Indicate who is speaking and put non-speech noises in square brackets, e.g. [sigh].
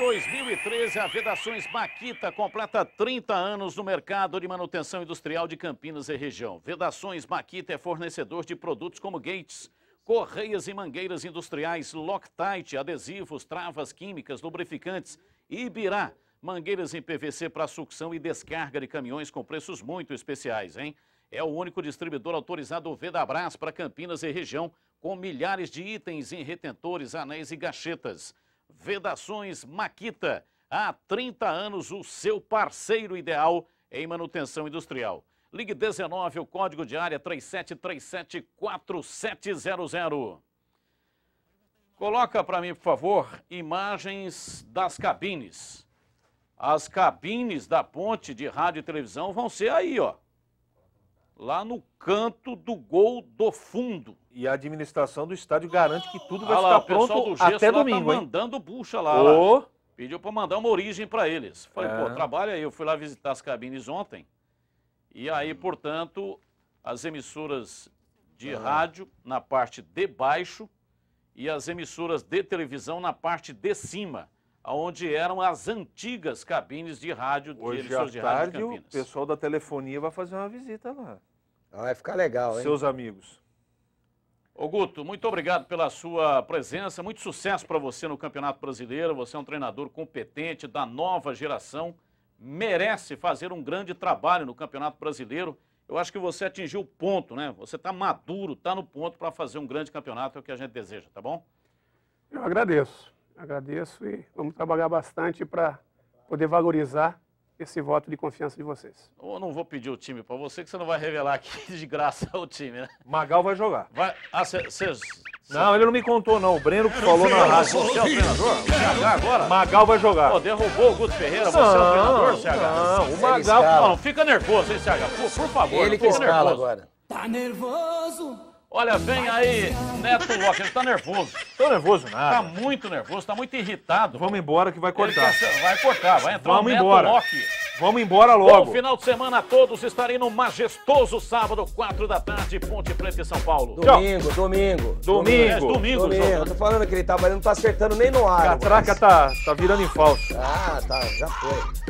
Speaker 1: 2013, a Vedações Maquita completa 30 anos no mercado de manutenção industrial de Campinas e região. Vedações Maquita é fornecedor de produtos como gates, correias e mangueiras industriais, Loctite, adesivos, travas químicas, lubrificantes, Ibirá, mangueiras em PVC para sucção e descarga de caminhões com preços muito especiais, hein? É o único distribuidor autorizado Vedabras para Campinas e região, com milhares de itens em retentores, anéis e gachetas. Vedações Maquita. Há 30 anos, o seu parceiro ideal em manutenção industrial. Ligue 19, o código de área 3737-4700. Coloca para mim, por favor, imagens das cabines. As cabines da ponte de rádio e televisão vão ser aí, ó lá no canto do gol do fundo. E a administração do estádio garante que tudo vai ah lá, ficar pronto do até tá domingo, tá hein? mandando bucha lá. Oh. lá. Pediu para mandar uma origem para eles. Falei, é. pô, trabalha aí. Eu fui lá visitar as cabines ontem. E aí, portanto, as emissoras de uhum. rádio na parte de baixo e as emissoras de televisão na parte de cima onde eram as antigas cabines de rádio Hoje de à tarde, de O pessoal da telefonia vai fazer uma visita lá. Ah, vai ficar legal, hein? Seus amigos. Ô Guto, muito obrigado pela sua presença, muito sucesso para você no Campeonato Brasileiro. Você é um treinador competente da nova geração, merece fazer um grande trabalho no Campeonato Brasileiro. Eu acho que você atingiu o ponto, né? Você está maduro, está no ponto para fazer um grande campeonato, é o que a gente deseja, tá bom? Eu agradeço. Agradeço e vamos trabalhar bastante para poder valorizar esse voto de confiança de vocês. Eu não vou pedir o time para você, que você não vai revelar aqui [laughs] de graça o time, né? Magal vai jogar. Vai... Ah, cê, cê... Não, ele não me contou, não. O Breno que falou na rádio. Você é o treinador? O CH agora? Magal vai jogar. Pô, derrubou o Guto Ferreira, você não, é o treinador, CH? Não, o Magal... Não, fica nervoso, hein, CH? Por, por favor, ele que escala nervoso. agora. Tá nervoso? Olha, vem aí, Neto Lopes. Ele tá nervoso. Tô nervoso nada. Tá muito nervoso, tá muito irritado. Vamos embora que vai cortar. Vai cortar, vai entrar Vamos o Neto embora. Locke. Vamos embora logo. Bom final de semana a todos. Estarei no majestoso sábado, 4 da tarde, Ponte Preta e São Paulo. Domingo, Tchau. domingo. Domingo. É, domingo, domingo. Eu tô falando que ele tava, ele não tá acertando nem no ar. Catraca mas... tá, tá virando em falso. Ah, tá, já foi.